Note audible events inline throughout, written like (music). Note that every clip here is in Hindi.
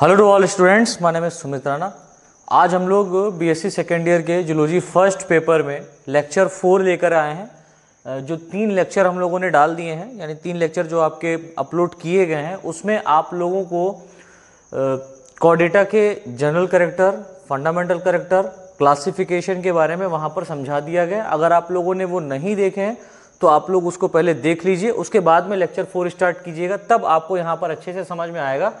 hello to all students my name Sumit Rana आज हम लोग बीएससी सेकेंड ईयर के जूलॉजी फर्स्ट पेपर में लेक्चर फोर लेकर आए हैं जो तीन लेक्चर हम लोगों ने डाल दिए हैं यानी तीन लेक्चर जो आपके अपलोड किए गए हैं उसमें आप लोगों को कॉडेटा के general character fundamental character classification के बारे में वहाँ पर समझा दिया गया अगर आप लोगों ने वो नहीं देखे हैं तो आप लोग उसको पहले देख लीजिए उसके बाद में लेक्चर फोर स्टार्ट कीजिएगा तब आपको यहाँ पर अच्छे से समझ में आएगा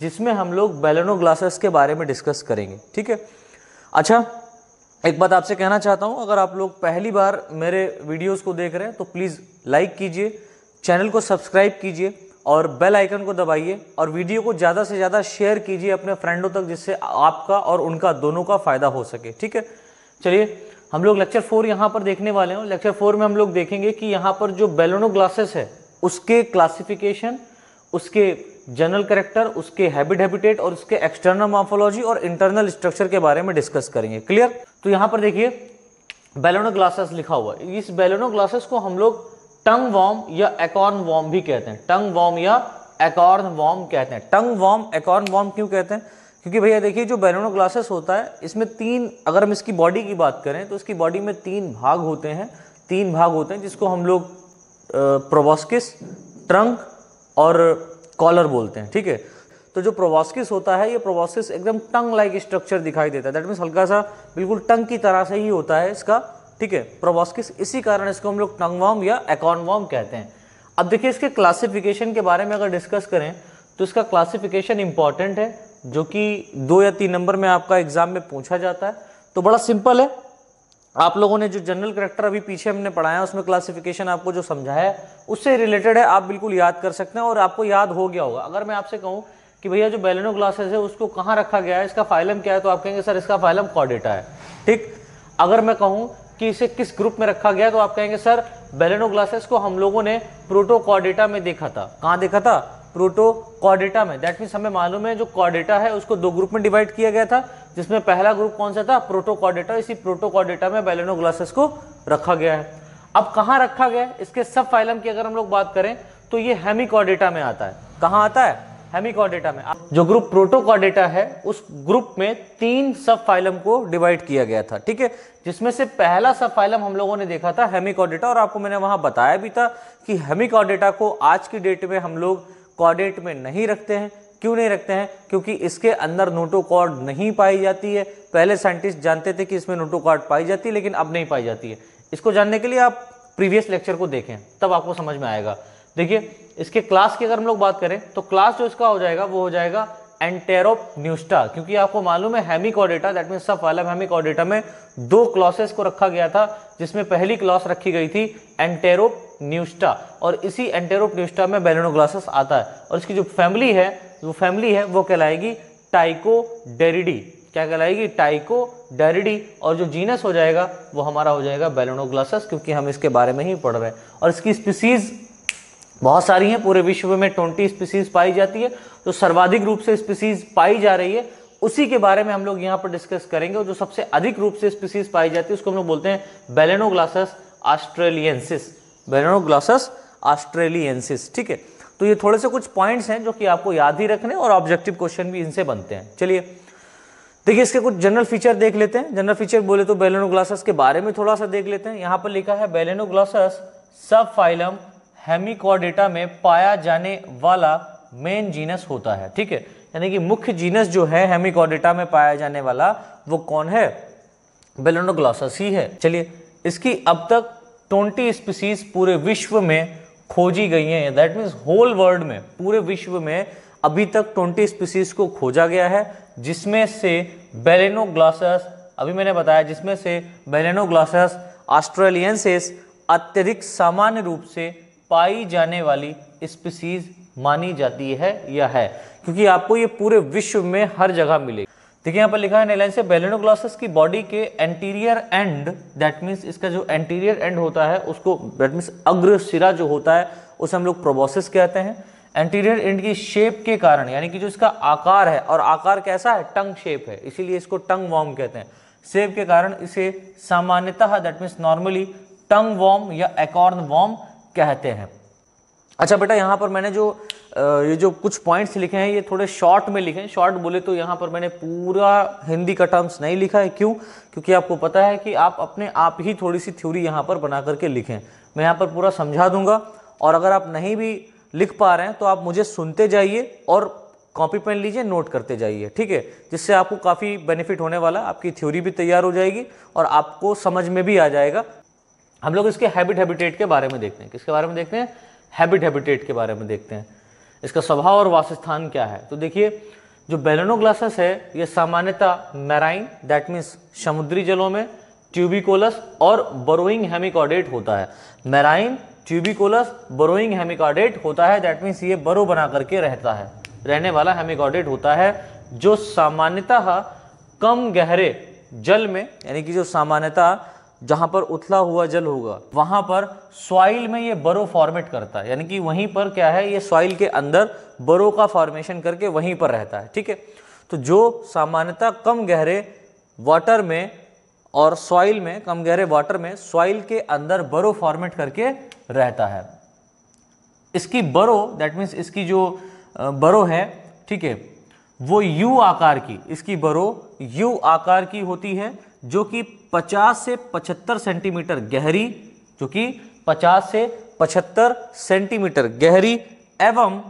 जिसमें हम लोग बेलनो ग्लासेस के बारे में डिस्कस करेंगे ठीक है अच्छा एक बात आपसे कहना चाहता हूँ अगर आप लोग पहली बार मेरे वीडियोस को देख रहे हैं तो प्लीज़ लाइक कीजिए चैनल को सब्सक्राइब कीजिए और बेल आइकन को दबाइए और वीडियो को ज़्यादा से ज़्यादा शेयर कीजिए अपने फ्रेंडों तक जिससे आपका और उनका दोनों का फ़ायदा हो सके ठीक है चलिए हम लोग लेक्चर फोर यहाँ पर देखने वाले हैं लेक्चर फोर में हम लोग देखेंगे कि यहाँ पर जो बेलोनो ग्लासेस है उसके क्लासिफिकेशन उसके जनरल करेक्टर उसके हैबिट हैबिटेट और उसके एक्सटर्नल मॉर्फोलॉजी और इंटरनल स्ट्रक्चर के बारे में डिस्कस करेंगे क्लियर तो यहां पर देखिए बेलोनो ग्लासेस लिखा हुआ है इस बेलोनो ग्लासेस को हम लोग टंग वॉम या एकॉर्न वॉम भी कहते हैं टंग वॉम या एकॉर्न वॉम कहते हैं टंग वॉम एकॉर्न वॉम क्यों कहते हैं क्योंकि भैया देखिए जो बेलोनो ग्लासेस होता है इसमें तीन अगर हम इसकी बॉडी की बात करें तो इसकी बॉडी में तीन भाग होते हैं तीन भाग होते हैं जिसको हम लोग प्रोबोस्किस ट्रंक और कॉलर बोलते हैं ठीक है तो जो प्रोवास्किस होता है ये प्रोवास्किस एकदम टंग लाइक स्ट्रक्चर दिखाई देता है दैट मीन्स हल्का सा बिल्कुल टंग की तरह से ही होता है इसका ठीक है प्रोवास्किस इसी कारण इसको हम लोग टंग वॉम या एकॉन वॉम कहते हैं अब देखिए इसके क्लासिफिकेशन के बारे में अगर डिस्कस करें तो इसका क्लासिफिकेशन इंपॉर्टेंट है जो कि दो या तीन नंबर में आपका एग्जाम में पूछा जाता है तो बड़ा सिंपल है आप लोगों ने जो जनरल करेक्टर अभी पीछे हमने पढ़ाया उसमें क्लासिफिकेशन आपको जो समझाया उससे रिलेटेड है आप बिल्कुल याद कर सकते हैं और आपको याद हो गया होगा अगर मैं आपसे कहूँ कि भैया जो बैलेनो ग्लासेस है उसको कहाँ रखा गया है इसका फाइलम क्या है तो आप कहेंगे सर इसका फाइलम कॉडेटा है ठीक अगर मैं कहूँ कि इसे किस ग्रुप में रखा गया तो आप कहेंगे सर बेलेनो ग्लासेस को हम लोगों ने प्रोटोकॉडेटा में देखा था कहाँ देखा था प्रोटो कॉडेटा में दैट मीन्स हमें मालूम है जो कॉडेटा है उसको दो ग्रुप में डिवाइड किया गया था जिसमें पहला ग्रुप कौन सा था प्रोटोकॉडेटा इसी प्रोटोकॉडेटा में बैलेनोग्लासेस को रखा गया है अब कहाँ रखा गया इसके सब फाइलम की अगर हम लोग बात करें तो ये हेमिकॉडेटा में आता है कहाँ आता है हेमिकॉडेटा में जो ग्रुप प्रोटोकॉडेटा है उस ग्रुप में तीन सब फाइलम को डिवाइड किया गया था ठीक है जिसमें से पहला सब फाइलम हम लोगों ने देखा था हेमिकॉडेटा और आपको मैंने वहां बताया भी था कि हेमिकॉडेटा को आज की डेट में हम लोग कॉर्डेट में नहीं रखते हैं क्यों नहीं रखते हैं क्योंकि इसके अंदर नोटोकॉर्ड नहीं पाई जाती है पहले साइंटिस्ट जानते थे कि इसमें नोटोकॉर्ड पाई जाती है लेकिन अब नहीं पाई जाती है इसको जानने के लिए आप प्रीवियस लेक्चर को देखें तब आपको समझ में आएगा देखिए इसके क्लास की अगर हम लोग बात करें तो क्लास जो इसका हो जाएगा वो हो जाएगा एंटेरोप न्यूस्टा क्योंकि आपको मालूम है hemichordata that mean sub phylum hemichordata में दो क्लॉसेस को रखा गया था जिसमें पहली क्लॉस रखी गई थी एंटेरोप न्यूस्टा और इसी एंटेरोप न्यूस्टा में बेलेनोग्लासस आता है और इसकी जो फैमिली है वो फैमिली है वो कहलाएगी टाइको डेरिडी क्या कहलाएगी टाइको डेरिडी और जो जीनस हो जाएगा वो हमारा हो जाएगा बेलेनोग्लासस क्योंकि हम इसके बारे में ही पढ़ रहे हैं और इसकी स्पीसीज़ बहुत सारी हैं पूरे विश्व में ट्वेंटी स्पीसीज़ पाई जाती है जो सर्वाधिक रूप से स्पीसीज़ पाई जा रही है उसी के बारे में हम लोग यहाँ पर डिस्कस करेंगे और जो सबसे अधिक रूप से स्पीसीज़ पाई जाती है उसको हम लोग बोलते हैं बेलेनोग्लासस ऑस्ट्रेलियंसिस बेनोग्लॉसस ऑस्ट्रेलियंसिस ठीक है तो ये थोड़े से कुछ पॉइंट्स हैं जो कि आपको याद ही रखने और ऑब्जेक्टिव क्वेश्चन भी इनसे बनते हैं चलिए देखिए इसके कुछ जनरल फीचर देख लेते हैं जनरल फीचर बोले तो बेलेनोग्लासस के बारे में थोड़ा सा देख लेते हैं यहाँ पर लिखा है बेलेनोग्लासस सब फाइलम हेमिकॉर्डेटा में पाया जाने वाला मेन जीनस होता है ठीक है यानी कि मुख्य जीनस जो है हेमिकॉर्डेटा में पाया जाने वाला वो कौन है बेलेनोग्लासस ही है चलिए इसकी अब तक ट्वेंटी स्पीसीज पूरे विश्व में खोजी गई हैं दैट मीन्स होल वर्ल्ड में पूरे विश्व में अभी तक ट्वेंटी स्पीसीज को खोजा गया है जिसमें से बेलेनो अभी मैंने बताया जिसमें से बेलेनो ग्लासस ऑस्ट्रेलियंसेस अत्यधिक सामान्य रूप से पाई जाने वाली स्पीसीज मानी जाती है या है क्योंकि आपको ये पूरे विश्व में हर जगह मिलेगी देखिए यहाँ पर लिखा है नेलाइन से बेलेनोग्लॉसस की बॉडी के एंटीरियर एंड दैट मीन्स इसका जो एंटीरियर एंड होता है उसको दैट मीन्स अग्र सिरा जो होता है उसे हम लोग प्रोबोसिस कहते हैं एंटीरियर एंड की शेप के कारण यानी कि जो इसका आकार है और आकार कैसा है टंग शेप है इसीलिए इसको टंग वॉर्म कहते हैं शेप के कारण इसे सामान्यतः that means normally tongue worm या एकॉर्न वॉर्म कहते हैं अच्छा बेटा यहाँ पर मैंने जो ये जो कुछ पॉइंट्स लिखे हैं ये थोड़े शॉर्ट में लिखे हैं शॉर्ट बोले तो यहाँ पर मैंने पूरा हिंदी का टर्म्स नहीं लिखा है क्यों क्योंकि आपको पता है कि आप अपने आप ही थोड़ी सी थ्योरी यहाँ पर बना करके लिखें मैं यहाँ पर पूरा समझा दूंगा और अगर आप नहीं भी लिख पा रहे हैं तो आप मुझे सुनते जाइए और कॉपी पेन लीजिए नोट करते जाइए ठीक है जिससे आपको काफ़ी बेनिफिट होने वाला आपकी थ्योरी भी तैयार हो जाएगी और आपको समझ में भी आ जाएगा हम लोग इसके हैबिट हैबिटेट के बारे में देखते हैं किसके बारे में देखते हैं हैबिट हैबिटेट के बारे में देखते हैं इसका स्वभाव और वासस्थान क्या है तो देखिए जो बेलेनोग्लासस है ये सामान्यतः मैराइन दैट मीन्स समुद्री जलों में ट्यूबिकोलस और बरोइंग हेमिकॉडेट होता है मैराइन ट्यूबिकोलस बरोइंग हेमिकॉडेट होता है दैट मीन्स ये बरो बना करके रहता है रहने वाला हेमिकॉडेट होता है जो सामान्यतः कम गहरे जल में यानी कि जो सामान्यतः जहां पर उथला हुआ जल होगा वहां पर सॉइल में ये बरो फॉर्मेट करता है यानी कि वहीं पर क्या है ये सॉइल के अंदर बरो का फॉर्मेशन करके वहीं पर रहता है ठीक है तो जो सामान्यतः कम गहरे वाटर में और सॉइल में कम गहरे वाटर में सॉइल के अंदर बरो फॉर्मेट करके रहता है इसकी बरो दैट मीन्स इसकी जो बरो है ठीक है वो यू आकार की इसकी बरो यू आकार की होती है जो कि 50 से 75 सेंटीमीटर गहरी जो कि 50 से 75 सेंटीमीटर गहरी एवं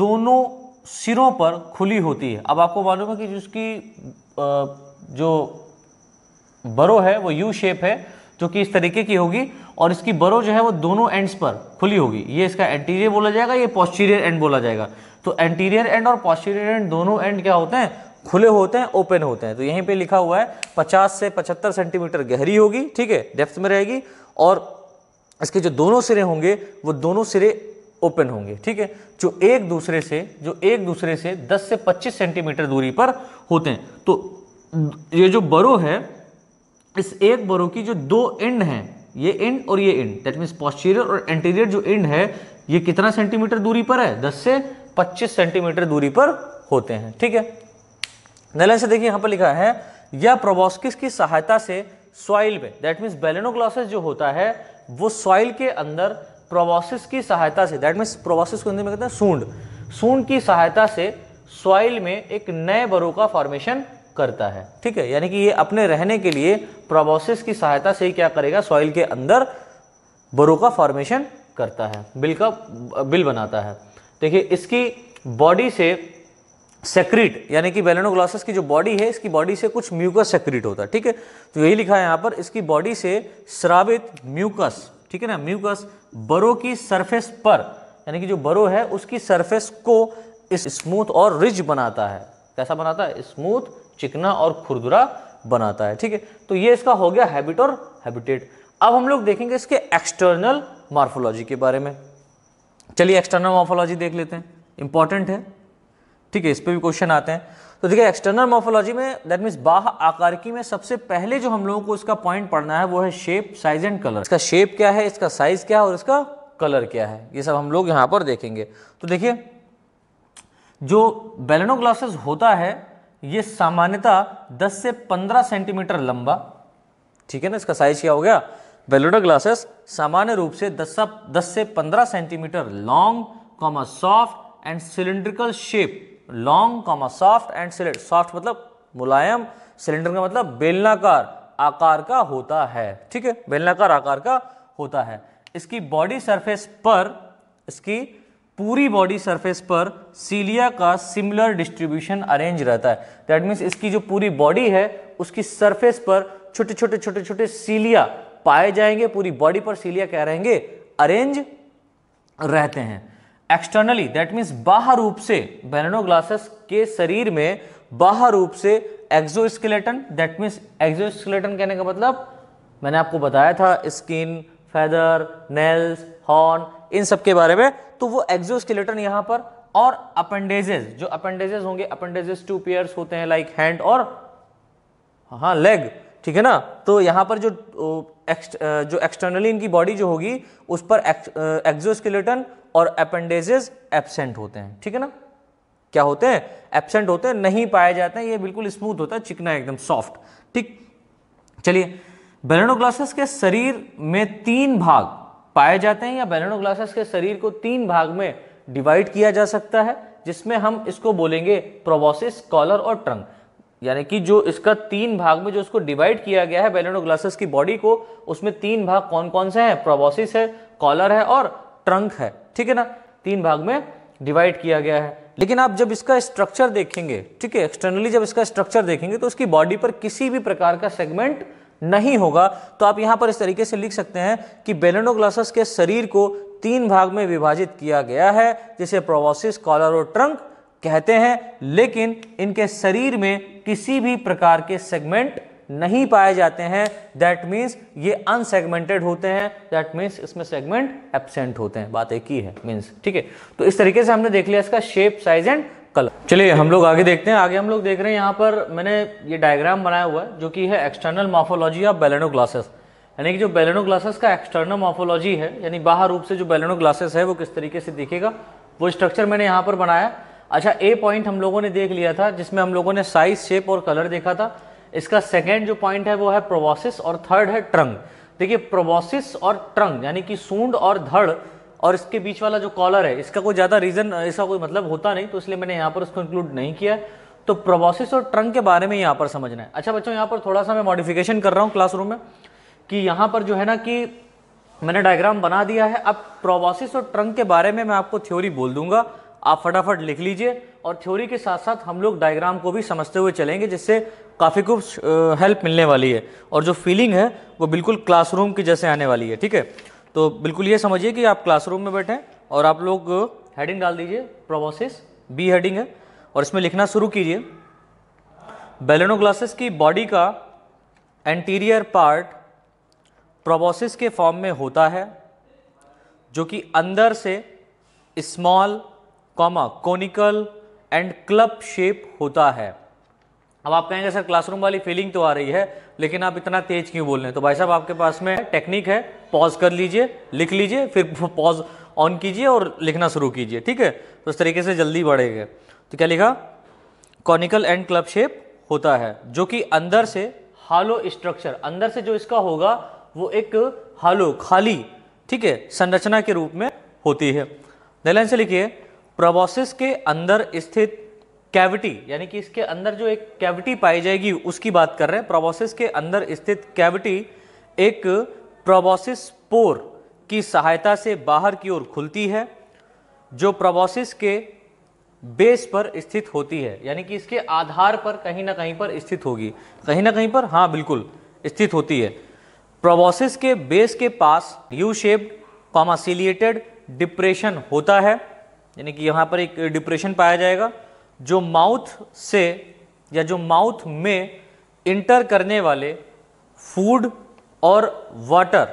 दोनों सिरों पर खुली होती है अब आपको मालूम है कि जिसकी जो बरो है वो यू शेप है जो कि इस तरीके की होगी और इसकी बरो जो है वो दोनों एंड्स पर खुली होगी ये इसका एंटीरियर बोला जाएगा ये पॉस्टीरियर एंड बोला जाएगा तो एंटीरियर एंड और पॉस्टीरियर एंड दोनों एंड क्या होते हैं खुले होते हैं ओपन होते हैं तो यहीं पे लिखा हुआ है 50 से 75 सेंटीमीटर गहरी होगी ठीक है डेप्थ में रहेगी और इसके जो दोनों सिरे होंगे वो दोनों सिरे ओपन होंगे ठीक है जो एक दूसरे से जो एक दूसरे से 10 से 25 सेंटीमीटर दूरी पर होते हैं तो ये जो बरो है इस एक बरो की जो दो एंड हैं ये एंड और ये एंड दैट मीन्स पॉस्टीरियर और एंटीरियर जो एंड है ये कितना सेंटीमीटर दूरी पर है दस से पच्चीस सेंटीमीटर दूरी पर होते हैं ठीक है नेलन से देखिए यहाँ पर लिखा है यह प्रोबोस्किस की सहायता से सॉइल में दैट मीन्स बेलेनोग्लॉसिस जो होता है वो सॉइल के अंदर प्रोबॉसिस की सहायता से दैट मीन्स प्रोबॉसिस को हिंदी में कहते हैं सूंड सूंड की सहायता से सॉइल में एक नए बरो का फॉर्मेशन करता है ठीक है यानी कि ये अपने रहने के लिए प्रोबोसिस की सहायता से क्या करेगा सॉइल के अंदर बरो का फॉर्मेशन करता है बिल का बिल बनाता है देखिए इसकी बॉडी से सेक्रेट यानी कि बेलेनोग्लासस की जो बॉडी है इसकी बॉडी से कुछ म्यूकस सेक्रीट होता है ठीक है तो यही लिखा है यहाँ पर इसकी बॉडी से श्रावित म्यूकस ठीक है ना म्यूकस बरो की सरफेस पर यानी कि जो बरो है उसकी सरफेस को इस स्मूथ और रिज बनाता है कैसा बनाता है स्मूथ चिकना और खुरदुरा बनाता है ठीक है तो ये इसका हो गया हैबिट और हैबिटेट अब हम लोग देखेंगे इसके एक्सटर्नल मार्फोलॉजी के बारे में चलिए एक्सटर्नल मार्फोलॉजी देख लेते हैं इंपॉर्टेंट है ठीक है इस पर भी क्वेश्चन आते हैं तो देखिए एक्सटर्नल मोफोलॉजी में दैट मीन्स बाह आकारकी में सबसे पहले जो हम लोगों को इसका पॉइंट पढ़ना है वो है शेप साइज एंड कलर इसका शेप क्या है इसका साइज क्या है और इसका कलर क्या है ये सब हम लोग यहाँ पर देखेंगे तो देखिए जो बेलेनोग्लासेस होता है ये सामान्यतः 10 से 15 सेंटीमीटर लंबा ठीक है ना इसका साइज क्या हो गया बेलोडो ग्लासेस सामान्य रूप से 10 10 से 15 centimetre long comma soft and cylindrical shape long comma soft and cylinder soft मतलब मुलायम सिलेंडर का मतलब बेलनाकार आकार का होता है ठीक है बेलनाकार आकार का होता है इसकी बॉडी सरफेस पर इसकी पूरी बॉडी सरफेस पर सीलिया का सिमिलर डिस्ट्रीब्यूशन अरेंज रहता है दैट मीन्स इसकी जो पूरी बॉडी है उसकी सरफेस पर छोटे छोटे छोटे छोटे सीलिया पाए जाएंगे पूरी बॉडी पर सीलिया क्या रहेंगे अरेंज रहते हैं एक्सटर्नली दैट मीन्स बाहर रूप से बेनो ग्लासेस के शरीर में बाहर रूप से एक्जोस्केलेटन दैट मीन्स एक्जोस्केलेटन कहने का मतलब मैंने आपको बताया था स्किन फेदर नेल्स हॉर्न इन सब के बारे में तो वो एक्जोस्केलेटन यहाँ पर और अपेंडेजेस जो अपेंडेजेस होंगे अपेंडेजेस टू पेयर्स होते हैं लाइक हैंड और हाँ लेग ठीक है ना तो यहाँ पर जो एक्स्ट, जो एक्सटर्नली इनकी बॉडी जो होगी उस पर एक्जोस्केलेटन और अपेंडेजेस एबसेंट होते हैं ठीक है ना क्या होते हैं एबसेंट होते हैं नहीं पाए जाते हैं ये बिल्कुल स्मूथ होता है चिकना एकदम सॉफ्ट ठीक चलिए बेलेनोग्लासेस के शरीर में तीन भाग पाए जाते हैं या बेलेनोग्लासेस के शरीर को तीन भाग में डिवाइड किया जा सकता है जिसमें हम इसको बोलेंगे प्रोबोसिस कॉलर और ट्रंक यानी कि जो इसका तीन भाग में जो इसको डिवाइड किया गया है बेलेनोग्लासेस की बॉडी को उसमें तीन भाग कौन कौन से हैं प्रोबोसिस है कॉलर है और ट्रंक है ठीक है ना तीन भाग में डिवाइड किया गया है लेकिन आप जब इसका स्ट्रक्चर देखेंगे ठीक है एक्सटर्नली जब इसका स्ट्रक्चर देखेंगे तो उसकी बॉडी पर किसी भी प्रकार का सेगमेंट नहीं होगा तो आप यहां पर इस तरीके से लिख सकते हैं कि बेलेनोग्लासस के शरीर को तीन भाग में विभाजित किया गया है जिसे प्रोवोसिस कॉलर और ट्रंक कहते हैं लेकिन इनके शरीर में किसी भी प्रकार के सेगमेंट नहीं पाए जाते हैं दैट मीन्स ये अनसेगमेंटेड होते हैं दैट मीन्स इसमें सेगमेंट एबसेंट होते हैं बात एक ही है मीन्स ठीक है तो इस तरीके से हमने देख लिया इसका शेप साइज एंड कलर चलिए हम लोग आगे देखते हैं आगे हम लोग देख रहे हैं यहाँ पर मैंने ये डायग्राम बनाया हुआ है जो कि है external morphology of balanoglossus यानी कि जो बेलेनो ग्लासेस का एक्सटर्नल माफोलॉजी है यानी बाहर रूप से जो बेलेनो ग्लासेस है वो किस तरीके से दिखेगा वो स्ट्रक्चर मैंने यहाँ पर बनाया अच्छा ए पॉइंट हम लोगों ने देख लिया था जिसमें हम लोगों ने साइज शेप और कलर देखा था इसका सेकेंड जो पॉइंट है वो है प्रोबोसिस और थर्ड है ट्रंग देखिए प्रोबोसिस और ट्रंग यानी कि सूंड और धड़ और इसके बीच वाला जो कॉलर है इसका कोई ज़्यादा रीज़न ऐसा कोई मतलब होता नहीं तो इसलिए मैंने यहाँ पर उसको इंक्लूड नहीं किया तो प्रोबोसिस और ट्रंग के बारे में यहाँ पर समझना है अच्छा बच्चों यहाँ पर थोड़ा सा मैं मॉडिफिकेशन कर रहा हूँ क्लासरूम में कि यहाँ पर जो है ना कि मैंने डायग्राम बना दिया है अब प्रोबोसिस और ट्रंक के बारे में मैं आपको थ्योरी बोल दूंगा आप फटाफट लिख लीजिए और थ्योरी के साथ साथ हम लोग डायग्राम को भी समझते हुए चलेंगे जिससे काफ़ी कुछ हेल्प मिलने वाली है और जो फीलिंग है वो बिल्कुल क्लासरूम की जैसे आने वाली है ठीक है तो बिल्कुल ये समझिए कि आप क्लासरूम में बैठें और आप लोग हेडिंग डाल दीजिए प्रोबोसिस बी हेडिंग है और इसमें लिखना शुरू कीजिए बेलेनो ग्लासेस की बॉडी का एंटीरियर पार्ट प्रोबोसिस के फॉर्म में होता है जो कि अंदर से small comma conical and club shape होता है अब आप कहेंगे सर क्लासरूम वाली फीलिंग तो आ रही है लेकिन आप इतना तेज क्यों बोल रहे हैं तो भाई साहब आपके पास में टेक्निक है पॉज कर लीजिए लिख लीजिए फिर पॉज (laughs) ऑन कीजिए और लिखना शुरू कीजिए ठीक है तो इस तरीके से जल्दी बढ़ेंगे तो क्या लिखा कॉनिकल एंड क्लब शेप होता है जो कि अंदर से हालो स्ट्रक्चर अंदर से जो इसका होगा वो एक हालो खाली ठीक है संरचना के रूप में होती है नेलाइन से लिखिए प्रोबोसिस के अंदर स्थित कैविटी यानी कि इसके अंदर जो एक कैविटी पाई जाएगी उसकी बात कर रहे हैं प्रोबोसिस के अंदर स्थित कैविटी एक प्रोबोसिस पोर की सहायता से बाहर की ओर खुलती है जो प्रोबोसिस के बेस पर स्थित होती है यानी कि इसके आधार पर कहीं ना कहीं पर स्थित होगी कहीं ना कहीं पर हाँ बिल्कुल स्थित होती है प्रोबोसिस के बेस के पास यू शेप्ड कॉमासिलिएटेड डिप्रेशन होता है यानी कि यहाँ पर एक डिप्रेशन पाया जाएगा जो माउथ से या जो माउथ में इंटर करने वाले फूड और वाटर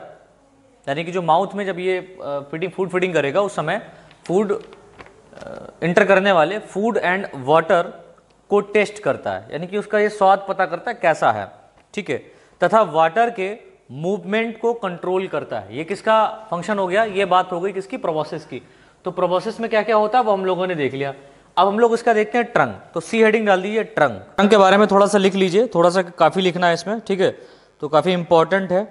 यानी कि जो माउथ में जब ये फिटिंग फूड फिटिंग करेगा उस समय फूड इंटर करने वाले फूड एंड वाटर को टेस्ट करता है यानी कि उसका ये स्वाद पता करता है कैसा है ठीक है तथा वाटर के मूवमेंट को कंट्रोल करता है ये किसका फंक्शन हो गया ये बात हो गई किसकी प्रोबोसिस की तो प्रोबोसिस में क्या क्या होता है वो हम लोगों ने देख लिया अब हम लोग इसका देखते हैं ट्रंक तो सी हेडिंग डाल दीजिए ट्रंक ट्रंक के बारे में थोड़ा सा लिख लीजिए थोड़ा सा काफ़ी लिखना है इसमें ठीक है तो काफ़ी इंपॉर्टेंट है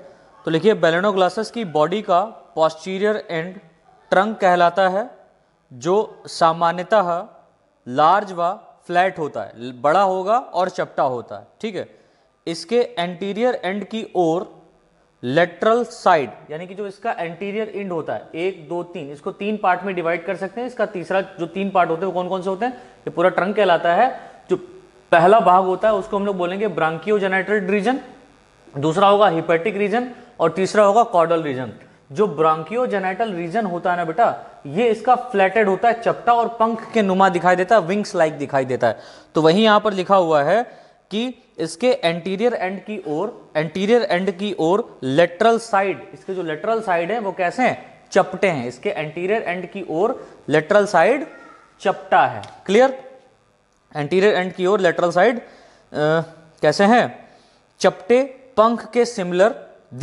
तो लिखिए बेलेनो की बॉडी का पॉस्टीरियर एंड ट्रंक कहलाता है जो सामान्यतः लार्ज व फ्लैट होता है बड़ा होगा और चपटा होता है ठीक है इसके एंटीरियर एंड की ओर लेटरल साइड यानी कि जो इसका एंटीरियर इंड होता है एक दो तीन इसको तीन पार्ट में डिवाइड कर सकते हैं इसका तीसरा जो तीन पार्ट होते हैं वो कौन कौन से होते हैं ये पूरा ट्रंक कहलाता है जो पहला भाग होता है उसको हम लोग बोलेंगे ब्रांकियोजेनेटल रीजन दूसरा होगा हिपेटिक रीजन और तीसरा होगा कॉर्डल रीजन जो ब्रांकियोजेनेटल रीजन होता है ना बेटा ये इसका फ्लैटेड होता है चपटा और पंख के नुमा दिखाई देता है विंग्स लाइक दिखाई देता है तो वहीं यहां पर लिखा हुआ है कि इसके एंटीरियर एंड की ओर एंटीरियर एंड की ओर लेटरल साइड इसके जो लेटरल साइड है वो कैसे हैं चपटे हैं इसके एंटीरियर एंड की ओर लेटरल साइड चपटा है क्लियर एंटीरियर एंड की ओर लेटरल साइड कैसे हैं चपटे पंख के सिमिलर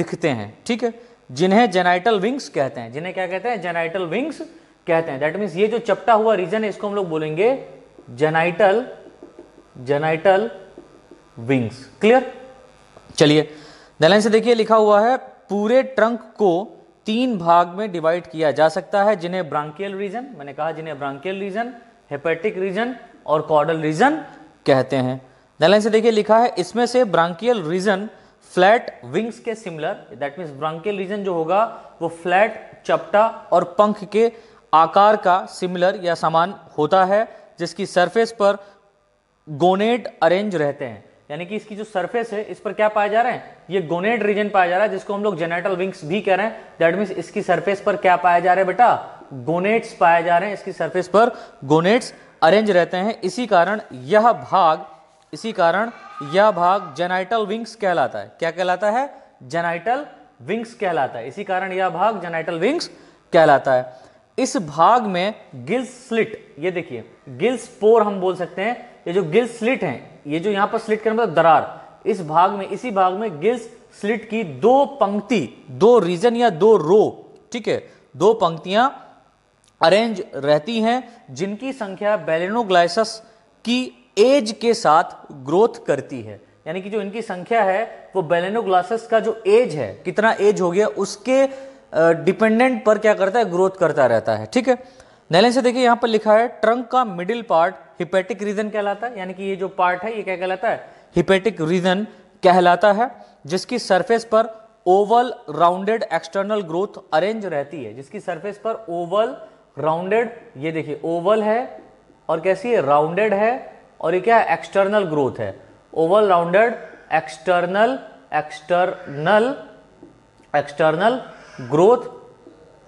दिखते हैं ठीक है जिन्हें जेनाइटल विंग्स कहते हैं जिन्हें क्या कहते हैं जेनाइटल विंग्स कहते हैं दैट मीन्स ये जो चपटा हुआ रीजन है इसको हम लोग बोलेंगे जेनाइटल जेनाइटल विंग्स क्लियर चलिए दलन से देखिए लिखा हुआ है पूरे ट्रंक को तीन भाग में डिवाइड किया जा सकता है जिन्हें ब्रांकियल रीजन मैंने कहा जिन्हें ब्रांकियल रीजन हेपेटिक रीजन और कॉर्डल रीजन कहते हैं दलन से देखिए लिखा है इसमें से ब्रांकियल रीजन फ्लैट विंग्स के similar that means branchial region जो होगा वो फ्लैट चपटा और पंख के आकार का सिमिलर या समान होता है जिसकी सरफेस पर गोनेट अरेंज रहते हैं यानी कि इसकी जो सरफेस है इस पर क्या पाया जा रहा है ये गोनेड रीजन पाया जा रहा है जिसको हम लोग जेनेटल विंग्स भी कह रहे हैं दैट मीन इसकी सरफेस पर क्या पाया जा रहा है बेटा गोनेट्स पाए जा रहे हैं इसकी सरफेस पर गोनेट्स अरेंज रहते हैं इसी कारण यह भाग इसी कारण यह भाग जेनाइटल विंग्स कहलाता है क्या कहलाता है जेनाइटल विंग्स कहलाता है इसी कारण यह भाग जेनाइटल विंग्स कहलाता है इस भाग में गिल स्लिट ये देखिए गिल स्पोर हम बोल सकते हैं ये जो गिल स्लिट है ये जो यहां पर स्लिट करना मतलब दरार इस भाग में इसी भाग में गिल्स स्लिट की दो पंक्ति दो रीजन या दो रो ठीक है दो पंक्तियां अरेंज रहती हैं जिनकी संख्या बेलेनोग्लाइसस की एज के साथ ग्रोथ करती है यानी कि जो इनकी संख्या है वो बेलेनोग्लासस का जो एज है कितना एज हो गया उसके डिपेंडेंट पर क्या करता है ग्रोथ करता रहता है ठीक है नैलन से देखिए यहाँ पर लिखा है ट्रंक का मिडिल पार्ट हिपेटिक रीजन कहलाता है यानी कि ये जो पार्ट है ये क्या कहलाता है हिपेटिक रीजन कहलाता है जिसकी सरफेस पर oval rounded external growth arrange रहती है जिसकी सरफेस पर ओवल राउंडेड ये देखिए ओवल है और कैसी है राउंडेड है और ये क्या एक्सटर्नल ग्रोथ है oval rounded external external external growth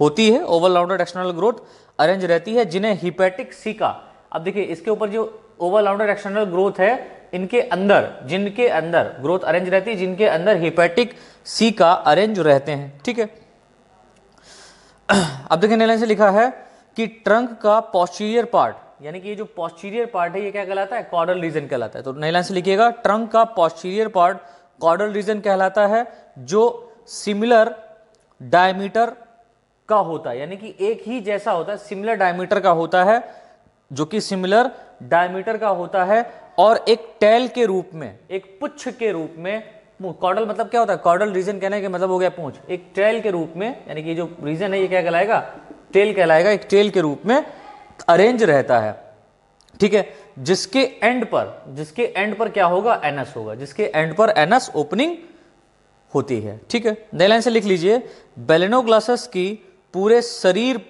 होती है oval rounded external growth arrange रहती है जिन्हें हिपेटिक सीका अब देखिए इसके ऊपर जो ओवल राउंडेड एक्सटर्नल ग्रोथ है इनके अंदर जिनके अंदर ग्रोथ अरेंज रहती है जिनके अंदर हिपेटिक सिका अरेंज रहते हैं ठीक है अब देखिए नीलाइन से लिखा है कि ट्रंक का पॉस्टीरियर पार्ट यानी कि ये जो पॉस्टीरियर पार्ट है ये क्या कहलाता है कॉर्डल रीजन कहलाता है तो नीलाइन से लिखिएगा ट्रंक का पॉस्टीरियर पार्ट कॉर्डल रीजन कहलाता है जो सिमिलर डायमीटर का होता है यानी कि एक ही जैसा होता है सिमिलर डायमीटर का होता है जो कि सिमिलर डायमीटर का होता है और एक टेल के रूप में एक पुच्छ के रूप में कॉर्डल मतलब क्या होता है कॉर्डल रीजन कहने के मतलब हो गया पूछ एक टेल के रूप में यानी कि जो रीजन है ये क्या कहलाएगा टेल कहलाएगा एक टेल के रूप में अरेंज रहता है ठीक है जिसके एंड पर जिसके एंड पर क्या होगा एनएस होगा जिसके एंड पर एनएस ओपनिंग होती है ठीक है नई लाइन से लिख लीजिए बेलेनोग्लासस की पूरे शरीर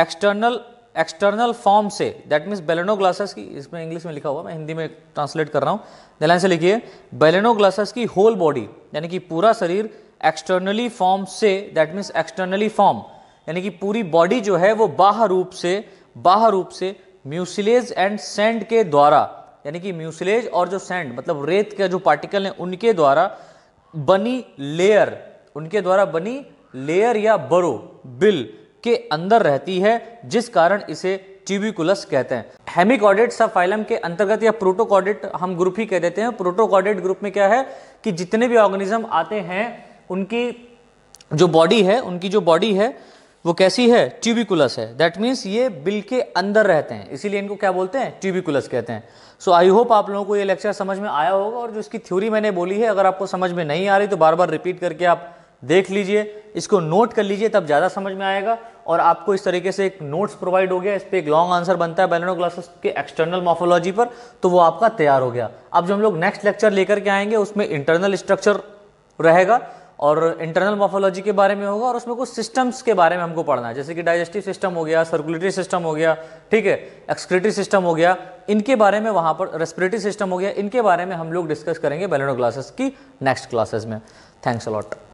एक्सटर्नल एक्सटर्नल फॉर्म से दैट मीन्स बेलेनोग्लासस की इसमें इंग्लिश में लिखा हुआ मैं हिंदी में ट्रांसलेट कर रहा हूँ नई लाइन से लिखिए बेलेनोग्लासस की होल बॉडी यानी कि पूरा शरीर एक्सटर्नली फॉर्म से दैट मीन्स एक्सटर्नली फॉर्म यानी कि पूरी बॉडी जो है वो बाहर रूप से बाहर रूप से म्यूसिलेज एंड सेंड के द्वारा यानी कि म्यूसिलेज और जो सेंड मतलब रेत के जो पार्टिकल हैं उनके द्वारा बनी लेयर उनके द्वारा बनी लेयर या बरो बिल के अंदर रहती है जिस कारण इसे ट्यूबिकुलस कहते हैं सब सफाइलम के अंतर्गत या प्रोटोकॉडेट हम ग्रुप ही कह देते हैं प्रोटोकॉडेट ग्रुप में क्या है कि जितने भी ऑर्गेनिज्म आते हैं उनकी जो बॉडी है उनकी जो बॉडी है वो कैसी है ट्यूबिकुलस है दैट मीन्स ये बिल के अंदर रहते हैं इसीलिए इनको क्या बोलते हैं ट्यूबिकुलस कहते हैं सो आई होप आप लोगों को ये लेक्चर समझ में आया होगा और जो इसकी थ्योरी मैंने बोली है अगर आपको समझ में नहीं आ रही तो बार बार रिपीट करके आप देख लीजिए इसको नोट कर लीजिए तब ज़्यादा समझ में आएगा और आपको इस तरीके से एक नोट्स प्रोवाइड हो गया इस पर एक लॉन्ग आंसर बनता है बैलेनो क्लासेस के एक्सटर्नल मॉफोलॉजी पर तो वो आपका तैयार हो गया अब जो हम लोग नेक्स्ट लेक्चर लेकर के आएंगे उसमें इंटरनल स्ट्रक्चर रहेगा और इंटरनल मॉर्फोलॉजी के बारे में होगा और उसमें कुछ सिस्टम्स के बारे में हमको पढ़ना है जैसे कि डाइजेस्टिव सिस्टम हो गया सर्कुलेटरी सिस्टम हो गया ठीक है एक्सक्रेटरी सिस्टम हो गया इनके बारे में वहाँ पर रेस्पिरेटरी सिस्टम हो गया इनके बारे में हम लोग डिस्कस करेंगे बेलोडो क्लासेस की नेक्स्ट क्लासेस में थैंक्स अलॉट